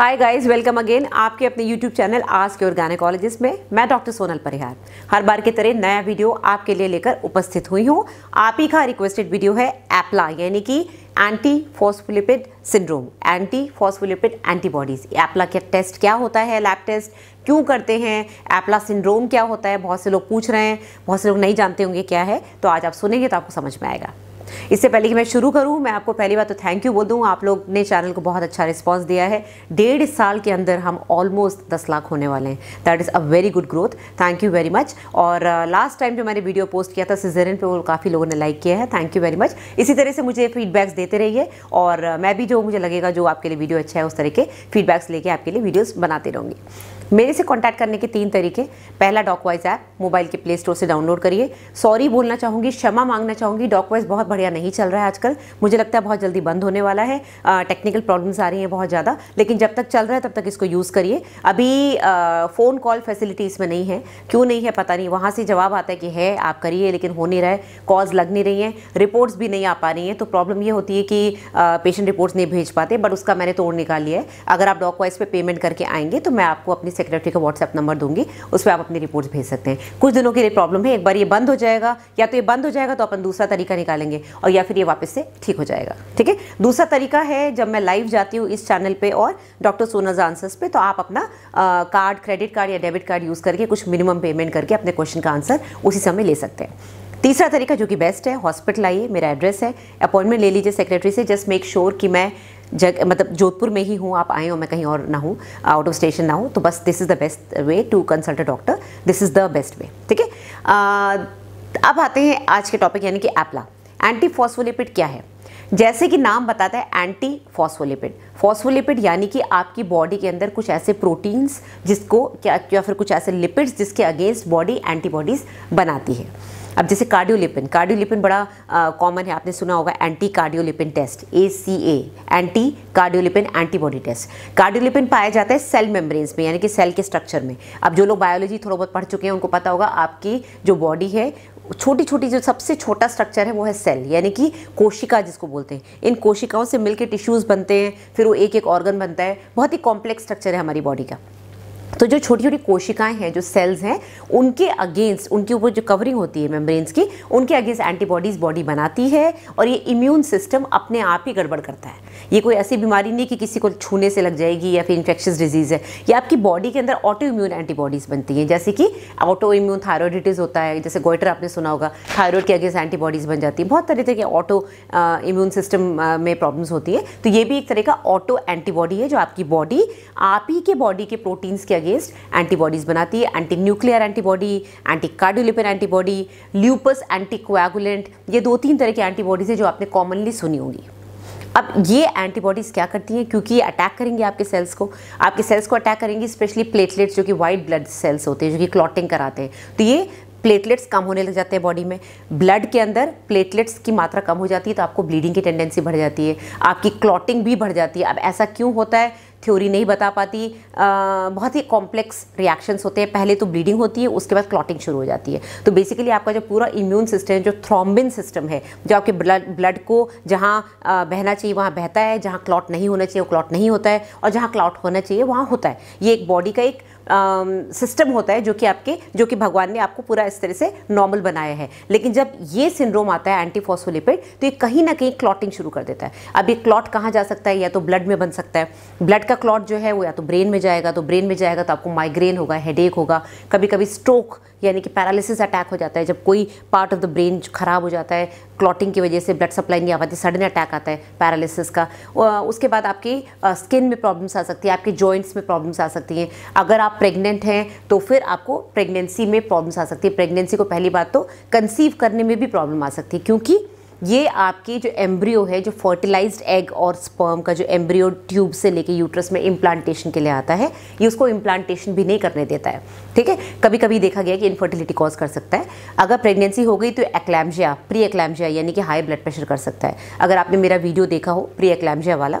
hi guys welcome again आपके अपने YouTube channel आज के ऑर्गेनिकोलॉजिस्ट में मैं डॉक्टर सोनल परिहार हर बार की तरह नया वीडियो आपके लिए लेकर उपस्थित हुई हूँ आप ही का रिक्वेस्टेड वीडियो है एप्ला यानी कि anti phospholipid syndrome anti phospholipid antibodies APLA के टेस्ट क्या होता है लैब टेस्ट क्यों करते हैं एप्ला सिंड्रोम क्या होता है बहुत से लोग पूछ रहे हैं बहुत से लोग नहीं जानते होंगे क्या है तो आज आप सुनेंगे तो आपको समझ में आएगा इससे पहले कि मैं शुरू करूँ मैं आपको पहली बात तो थैंक यू बोल दूँ आप लोग ने चैनल को बहुत अच्छा रिस्पॉन्स दिया है डेढ़ साल के अंदर हम ऑलमोस्ट दस लाख होने वाले हैं that is a very good growth thank you very much और लास्ट uh, टाइम जो मैंने वीडियो पोस्ट किया था सिजेरियन पर वो काफ़ी लोगों ने लाइक किया है थैंक यू वेरी मच इसी तरह से मुझे फीडबैक्स देते रहिए और uh, मैं भी जो मुझे लगेगा जो आपके लिए वीडियो अच्छा है उस तरह के फीडबैक्स लेके आपके लिए वीडियोज़ बनाते रहूँगी मेरे से कांटेक्ट करने के तीन तरीके पहला डॉकवाइज ऐप मोबाइल के प्ले स्टोर से डाउनलोड करिए सॉरी बोलना चाहूँगी क्षमा मांगना चाहूँगी डॉकवाइज बहुत बढ़िया नहीं चल रहा है आजकल मुझे लगता है बहुत जल्दी बंद होने वाला है टेक्निकल प्रॉब्लम्स आ रही हैं बहुत ज़्यादा लेकिन जब तक चल रहा है तब तक इसको यूज़ करिए अभी फ़ोन कॉल फैसिलिटी इसमें नहीं है क्यों नहीं है पता नहीं वहाँ से जवाब आता है कि है आप करिए लेकिन हो नहीं रहा है कॉज लग नहीं रही हैं रिपोर्ट्स भी नहीं आ पा रही हैं तो प्रॉब्लम ये होती है कि पेशेंट रिपोर्ट्स नहीं भेज पाते बट उसका मैंने तोड़ निकाल लिया है अगर आप डॉकवाइज पर पेमेंट करके आएंगे तो मैं आपको अपनी सेक्रेटरी का व्हाट्सएप नंबर दूंगी उस पर आप अपनी रिपोर्ट्स भेज सकते हैं कुछ दिनों के लिए प्रॉब्लम है एक बार ये बंद हो जाएगा या तो ये बंद हो जाएगा तो अपन दूसरा तरीका निकालेंगे और या फिर ये वापस से ठीक हो जाएगा ठीक है दूसरा तरीका है जब मैं लाइव जाती हूँ इस चैनल पर और डॉक्टर सोनाज आंसर्स पर तो आप अपना कार्ड क्रेडिट कार्ड या डेबिट कार्ड यूज़ करके कुछ मिनिमम पेमेंट करके अपने क्वेश्चन का आंसर उसी समय ले सकते हैं तीसरा तरीका जो कि बेस्ट है हॉस्पिटल आइए मेरा एड्रेस है अपॉइंटमेंट ले लीजिए सेक्रेटरी से जस्ट मेक श्योर कि मैं जग मतलब जोधपुर में ही हूँ आप आए हो मैं कहीं और ना हूँ आउट ऑफ स्टेशन ना हूँ तो बस this is the best way to consult a doctor this is the best way ठीक है अब आते हैं आज के टॉपिक यानी कि एप्ला एंटी फॉस्फोलिपिड क्या है जैसे कि नाम बताता है एंटी फॉस्फोलिपिड फॉस्फोलिपिड यानी कि आपकी बॉडी के अंदर कुछ ऐसे प्रोटीन्स जिसको क्या या फिर कुछ ऐसे लिपिड्स जिसके अगेंस्ट बॉडी एंटीबॉडीज़ बनाती है अब जैसे कार्डियोलिपिन कार्डियोलिपिन बड़ा कॉमन है आपने सुना होगा anti cardiolipin test A C A anti cardiolipin antibody test cardiolipin पाया जाता है सेल मेम्ब्रेन्स में यानी कि सेल के स्ट्रक्चर में अब जो लोग बायोलॉजी थोड़ा बहुत पढ़ चुके हैं उनको पता होगा आपकी जो बॉडी है छोटी छोटी जो सबसे छोटा स्ट्रक्चर है वो है सेल यानी कि कोशिका जिसको बोलते हैं इन कोशिकाओं से मिलकर टिश्यूज़ बनते हैं फिर वो एक एक ऑर्गन बनता है बहुत ही कॉम्प्लेक्स स्ट्रक्चर है हमारी बॉडी का तो जो छोटी छोटी कोशिकाएं हैं जो सेल्स हैं उनके अगेंस्ट उनके ऊपर जो कवरिंग होती है मेम्ब्रेन्स की उनके अगेंस्ट एंटीबॉडीज़ बॉडी बनाती है और ये इम्यून सिस्टम अपने आप ही गड़बड़ करता है ये कोई ऐसी बीमारी नहीं कि किसी को छूने से लग जाएगी या फिर इन्फेक्शस डिजीज़ है या आपकी बॉडी के अंदर ऑटो इम्यून एंटीबॉडीज़ बनती हैं जैसे कि ऑटो इम्यून थायरॉयडिटिस होता है जैसे गोइटर आपने सुना होगा थायरॉयड के अगेंस्ट एंटीबॉडीज़ बन जाती है बहुत तरीके के ऑटो इम्यून सिस्टम में प्रॉब्लम्स होती है तो ये भी एक तरह का ऑटो एंटीबॉडी है जो आपकी बॉडी आप ही के बॉडी के प्रोटीन्स के अगेंस्ट एंटीबॉडीज़ बनाती है anti nuclear antibody anti cardiolipin antibody lupus anticoagulant ये दो तीन तरह की एंटीबॉडीज़ है जो आपने कॉमनली सुनी होंगी अब ये एंटीबॉडीज़ क्या करती हैं क्योंकि ये अटैक करेंगी आपके सेल्स को आपके सेल्स को अटैक करेंगी स्पेशली प्लेटलेट्स जो कि वाइट ब्लड सेल्स होते हैं जो कि क्लॉटिंग कराते हैं तो ये प्लेटलेट्स कम होने लग जाते हैं बॉडी में ब्लड के अंदर प्लेटलेट्स की मात्रा कम हो जाती है तो आपको ब्लीडिंग की टेंडेंसी बढ़ जाती है आपकी क्लॉटिंग भी बढ़ जाती है अब ऐसा क्यों होता है थ्योरी नहीं बता पाती बहुत ही कॉम्प्लेक्स रिएक्शंस होते हैं पहले तो ब्लीडिंग होती है उसके बाद क्लॉटिंग शुरू हो जाती है तो बेसिकली आपका जो पूरा इम्यून सिस्टम है जो थ्रॉम्बिन सिस्टम है जो आपके ब्लड ब्लड को जहाँ बहना चाहिए वहाँ बहता है जहाँ क्लॉट नहीं होना चाहिए वो क्लॉट नहीं होता है और जहाँ क्लॉट होना चाहिए वहाँ होता है ये एक बॉडी का एक सिस्टम होता है जो कि आपके जो कि भगवान ने आपको पूरा इस तरह से नॉर्मल बनाया है लेकिन जब ये सिंड्रोम आता है एंटीफोसोलिपिड तो ये कहीं ना कहीं क्लॉटिंग शुरू कर देता है अब ये क्लॉट कहाँ जा सकता है या तो ब्लड में बन सकता है ब्लड का क्लॉट जो है वो या तो ब्रेन में जाएगा तो ब्रेन में जाएगा तो आपको माइग्रेन होगा हेड होगा कभी कभी स्ट्रोक यानी कि पैरालिसिस अटैक हो जाता है जब कोई पार्ट ऑफ द ब्रेन खराब हो जाता है क्लॉटिंग की वजह से ब्लड सप्लाई नहीं आ पाती सडन अटैक आता है पैरालिसिस का उसके बाद आपकी स्किन में प्रॉब्लम्स आ सकती है आपके जॉइंट्स में प्रॉब्लम्स आ सकती हैं अगर आप प्रेग्नेंट हैं तो फिर आपको प्रेगनेंसी में प्रॉब्लम्स आ सकती है प्रेगनेंसी को पहली बात तो कंसीव करने में भी प्रॉब्लम आ सकती है क्योंकि ये आपकी जो एम्ब्रियो है जो फर्टिलाइज एग और स्पर्म का जो एम्ब्रियो ट्यूब से लेके यूट्रस में इम्प्लांटेशन के लिए आता है ये उसको इम्प्लांटेशन भी नहीं करने देता है ठीक है कभी कभी देखा गया कि इनफर्टिलिटी कॉज कर सकता है अगर प्रेगनेंसी हो गई तो एक्लैम्जिया प्री एक्लैम्जिया यानी कि हाई ब्लड प्रेशर कर सकता है अगर आपने मेरा वीडियो देखा हो प्री एक्लैम्जिया वाला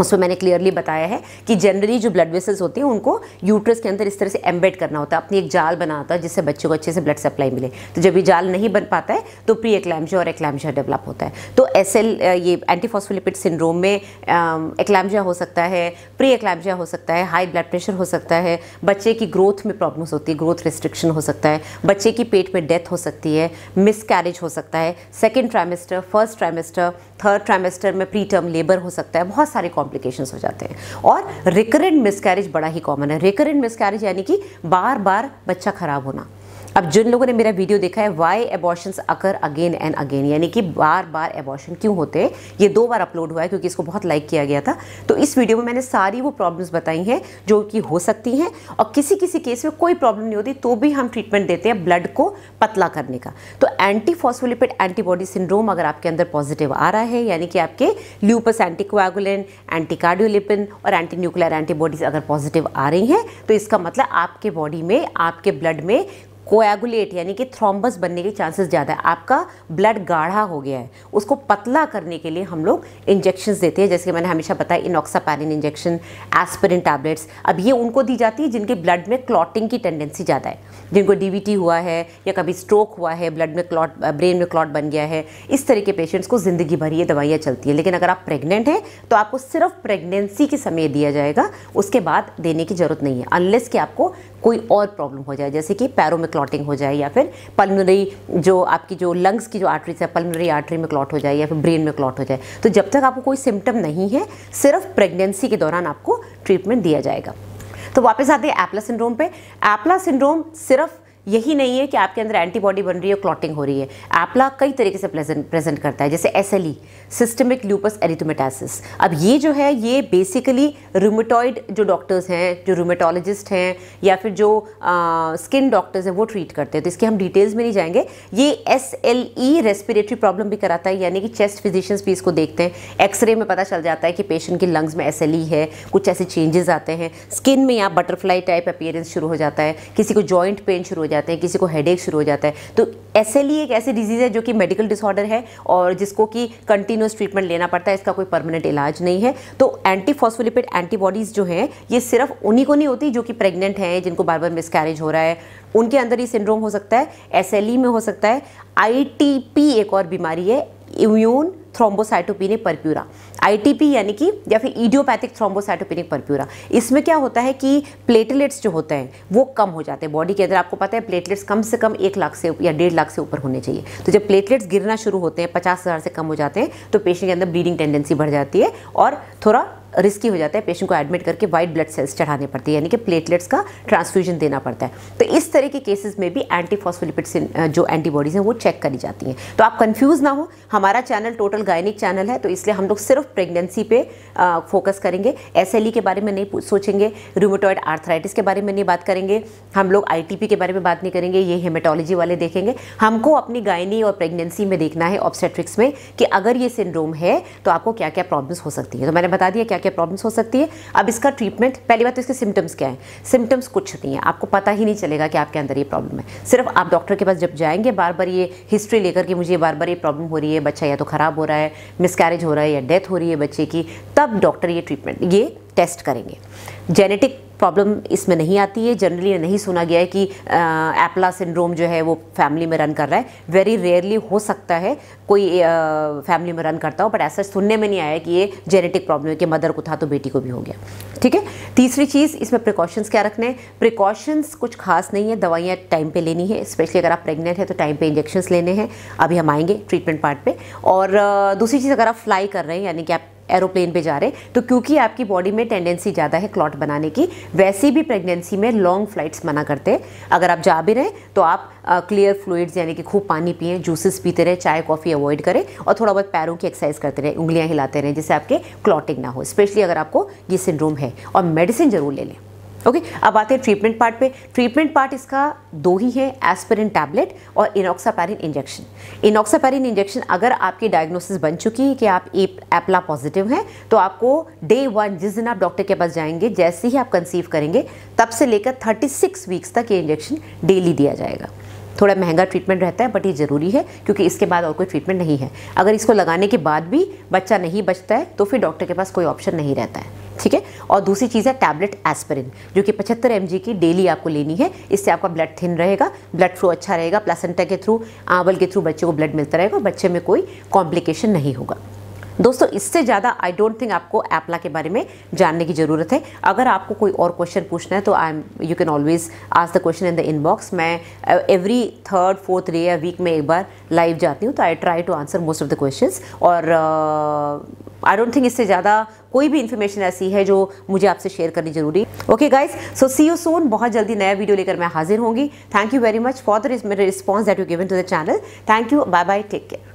उसमें मैंने क्लियरली बताया है कि जनरली जो ब्लड वेसल्स होते हैं उनको यूट्रस के अंदर इस तरह से एम्बेड करना होता है अपनी एक जाल बना होता है जिससे बच्चे को अच्छे से ब्लड सप्लाई मिले तो जब ये जाल नहीं बन पाता है तो प्री एक्लैम्जा और एक्लैम्जा डेवलप होता है तो एस ये एंटीफॉस्फोलिपिड सिंड्रोम में एक्लैम्जा हो सकता है प्री एक्लैम्जा हो सकता है हाई ब्लड प्रेशर हो सकता है बच्चे की ग्रोथ में प्रॉब्लम्स होती है ग्रोथ रिस्ट्रिक्शन हो सकता है बच्चे की पेट में डेथ हो सकती है मिस हो सकता है second trimester first trimester third trimester में प्री टर्म लेबर हो सकता है बहुत सारे कॉम्प्लिकेशंस हो जाते हैं और रिकरेंट मिसकैरेज बड़ा ही कॉमन है रिकरेंट मिसकैरेज यानी कि बार बार बच्चा खराब होना अब जिन लोगों ने मेरा वीडियो देखा है why abortions occur again and again यानी कि बार बार एबॉर्शन क्यों होते हैं ये दो बार अपलोड हुआ है क्योंकि इसको बहुत लाइक किया गया था तो इस वीडियो में मैंने सारी वो प्रॉब्लम्स बताई हैं जो कि हो सकती हैं और किसी किसी केस में कोई प्रॉब्लम नहीं होती तो भी हम ट्रीटमेंट देते हैं ब्लड को पतला करने का तो एंटी फॉस्फोलिपिड एंटीबॉडी सिंड्रोम अगर आपके अंदर पॉजिटिव आ रहा है यानी कि आपके ल्यूपस एंटीकोगुलेंट एंटीकार्डियोलिपिन और एंटी न्यूक्लियर एंटीबॉडीज अगर पॉजिटिव आ रही हैं तो इसका मतलब आपके बॉडी में आपके ब्लड में कोएगुलेट यानी कि थ्रोम्बस बनने के चांसेस ज़्यादा है आपका ब्लड गाढ़ा हो गया है उसको पतला करने के लिए हम लोग इंजेक्शंस देते हैं जैसे कि मैंने हमेशा बताया इनोक्सापैरिन इंजेक्शन एस्पिरिन टैबलेट्स अब ये उनको दी जाती है जिनके ब्लड में क्लॉटिंग की टेंडेंसी ज़्यादा है जिनको डी हुआ है या कभी स्ट्रोक हुआ है ब्लड में क्लॉट ब्रेन में क्लॉट बन गया है इस तरह के पेशेंट्स को ज़िंदगी भर ये दवाइयाँ चलती हैं लेकिन अगर आप प्रेगनेंट हैं तो आपको सिर्फ प्रेगनेंसी के समय दिया जाएगा उसके बाद देने की ज़रूरत नहीं है अनलेस कि आपको कोई और प्रॉब्लम हो जाए जैसे कि में क्लॉटिंग हो जाए या फिर पल्मनरी जो आपकी जो लंग्स की जो आर्टरीज है पल्मनरी आर्टरी में क्लॉट हो जाए या फिर ब्रेन में क्लॉट हो जाए तो जब तक आपको कोई सिम्टम नहीं है सिर्फ प्रेगनेंसी के दौरान आपको ट्रीटमेंट दिया जाएगा तो वापस आते हैं एप्ला सिंड्रोम पे एप्ला सिंड्रोम सिर्फ यही नहीं है कि आपके अंदर एंटीबॉडी बन रही है क्लॉटिंग हो रही है एप्ला कई तरीके से प्रेजेंट करता है जैसे एस सिस्टमिक ल्यूपस एरिथोमेटासिस अब ये जो है ये बेसिकली रूमेटॉइड जो डॉक्टर्स हैं जो रूमेटोलॉजिस्ट हैं या फिर जो स्किन डॉक्टर्स हैं वो ट्रीट करते हैं तो इसके हम डिटेल्स में नहीं जाएंगे ये S L E respiratory problem भी कराता है यानी कि चेस्ट फिजिशियंस भी इसको देखते हैं एक्सरे में पता चल जाता है कि पेशेंट के लंग्स में एस एल ई है कुछ ऐसे चेंजेस आते हैं स्किन में यहाँ बटरफ्लाई टाइप अपियरेंस शुरू हो जाता है किसी को जॉइंट पेन शुरू हो जाता है जाते हैं किसी को हेड शुरू हो जाता है तो एस एक ऐसी डिजीज़ है जो कि मेडिकल डिसऑर्डर है और जिसको कि कंटिन्यूस ट्रीटमेंट लेना पड़ता है इसका कोई परमानेंट इलाज नहीं है तो एंटीफॉस्फोलिपिड एंटीबॉडीज़ जो हैं ये सिर्फ उन्हीं को नहीं होती जो कि प्रेग्नेंट हैं जिनको बार बार मिसकैरेज हो रहा है उनके अंदर ही सिंड्रोम हो सकता है एस e में हो सकता है आई एक और बीमारी है इम्यून थ्रोम्बोसाइटोपिनिक परप्यूरा आईटीपी यानी कि या फिर ईडियोपैथिक थ्रोम्बोसाइटोपिनिक परप्यूरा इसमें क्या होता है कि प्लेटलेट्स जो होते हैं वो कम हो जाते हैं बॉडी के अंदर आपको पता है प्लेटलेट्स कम से कम एक लाख से या डेढ़ लाख से ऊपर होने चाहिए तो जब प्लेटलेट्स गिरना शुरू होते हैं पचास हज़ार से कम हो जाते हैं तो पेशेंट के अंदर ब्लीडिंग टेंडेंसी बढ़ जाती है और थोड़ा रिस्की हो जाता है पेशेंट को एडमिट करके वाइट ब्लड सेल्स चढ़ाने पड़ती है यानी कि प्लेटलेट्स का ट्रांसफ्यूजन देना पड़ता है तो इस तरह के केसेस में भी एंटीफॉस्फोलिपिड्स जो एंटीबॉडीज़ हैं वो चेक करी जाती हैं तो आप कन्फ्यूज़ ना हो हमारा चैनल टोटल गायनिक चैनल है तो इसलिए हम लोग सिर्फ प्रेगनेंसी पे फोकस करेंगे एस e के बारे में नहीं सोचेंगे रूमोटॉयड आर्थराइटिस के बारे में नहीं बात करेंगे हम लोग आई के बारे में बात नहीं करेंगे ये हेमेटोलॉजी वाले देखेंगे हमको अपनी गायनी और प्रेगनेंसी में देखना है ऑब्स्टेट्रिक्स में कि अगर ये सिंड्रोम है तो आपको क्या क्या प्रॉब्लम्स हो सकती है तो मैंने बता दिया क्या क्या प्रॉब्लम्स हो सकती है अब इसका ट्रीटमेंट पहली बात तो इसके सिम्टम्स क्या है सिम्टम्स कुछ नहीं है आपको पता ही नहीं चलेगा कि आपके अंदर ये प्रॉब्लम है सिर्फ आप डॉक्टर के पास जब जाएंगे बार बार ये हिस्ट्री लेकर के मुझे बार बार ये प्रॉब्लम हो रही है बच्चा या तो ख़राब हो रहा है मिसकैरेज हो रहा है या डेथ हो रही है बच्चे की तब डॉक्टर ये ट्रीटमेंट ये टेस्ट करेंगे जेनेटिक प्रॉब्लम इसमें नहीं आती है जनरली नहीं सुना गया है कि एप्ला सिंड्रोम जो है वो फैमिली में रन कर रहा है वेरी रेयरली हो सकता है कोई फैमिली में रन करता हो बट ऐसा सुनने में नहीं आया कि ये जेनेटिक प्रॉब्लम है कि मदर को था तो बेटी को भी हो गया ठीक है तीसरी चीज़ इसमें प्रिकॉशंस क्या रखने हैं प्रिकॉशंस कुछ खास नहीं है दवाइयाँ टाइम पर लेनी है स्पेशली अगर आप प्रेगनेंट हैं तो टाइम पर इंजेक्शन लेने हैं अभी हम आएंगे ट्रीटमेंट पार्ट पर और दूसरी चीज़ अगर आप फ्लाई कर रहे हैं यानी कि आप एरोप्लेन पे जा रहे हैं तो क्योंकि आपकी बॉडी में टेंडेंसी ज़्यादा है क्लॉट बनाने की वैसी भी प्रेगनेंसी में लॉन्ग फ्लाइट्स मना करते हैं अगर आप जा भी रहे तो आप क्लियर फ्लूड्स यानी कि खूब पानी पिए जूसेस पीते रहें चाय कॉफ़ी अवॉइड करें और थोड़ा बहुत पैरों की एक्सरसाइज करते रहें उंगलियाँ हिलाते रहें जिससे आपके क्लॉटिंग ना हो स्पेशली अगर आपको ये सिंड्रोम है और मेडिसिन ज़रूर ले लें ओके okay, अब आते हैं ट्रीटमेंट पार्ट पे ट्रीटमेंट पार्ट इसका दो ही है एस्पिरिन टैबलेट और इनोक्सापैरिन इंजेक्शन इनोक्सापैरिन इंजेक्शन अगर आपकी डायग्नोसिस बन चुकी है कि आप एपला पॉजिटिव हैं तो आपको डे वन जिस दिन आप डॉक्टर के पास जाएंगे जैसे ही आप कंसीव करेंगे तब से लेकर थर्टी वीक्स तक ये इंजेक्शन डेली दिया जाएगा थोड़ा महंगा ट्रीटमेंट रहता है बट ये ज़रूरी है क्योंकि इसके बाद और कोई ट्रीटमेंट नहीं है अगर इसको लगाने के बाद भी बच्चा नहीं बचता है तो फिर डॉक्टर के पास कोई ऑप्शन नहीं रहता है ठीक है और दूसरी चीज़ है टैबलेट एस्पिरिन जो कि 75 एम की डेली आपको लेनी है इससे आपका ब्लड थिन रहेगा ब्लड फ्लो अच्छा रहेगा प्लासेंटा के थ्रू आंवल के थ्रू बच्चे को ब्लड मिलता रहेगा और बच्चे में कोई कॉम्प्लिकेशन नहीं होगा दोस्तों इससे ज़्यादा आई डोंट थिंक आपको एप्ला के बारे में जानने की ज़रूरत है अगर आपको कोई और क्वेश्चन पूछना है तो I am you can always ask the question in the inbox मैं एवरी थर्ड फोर्थ डे या वीक में एक बार लाइव जाती हूँ तो I try to answer most of the question और uh, आई डोंट थिंक इससे ज़्यादा कोई भी इन्फॉर्मेशन ऐसी है जो मुझे आपसे शेयर करनी जरूरी okay guys so see you soon बहुत जल्दी नया वीडियो लेकर मैं हाजिर होंगी thank you very much for the response that you given to the channel thank you bye bye take care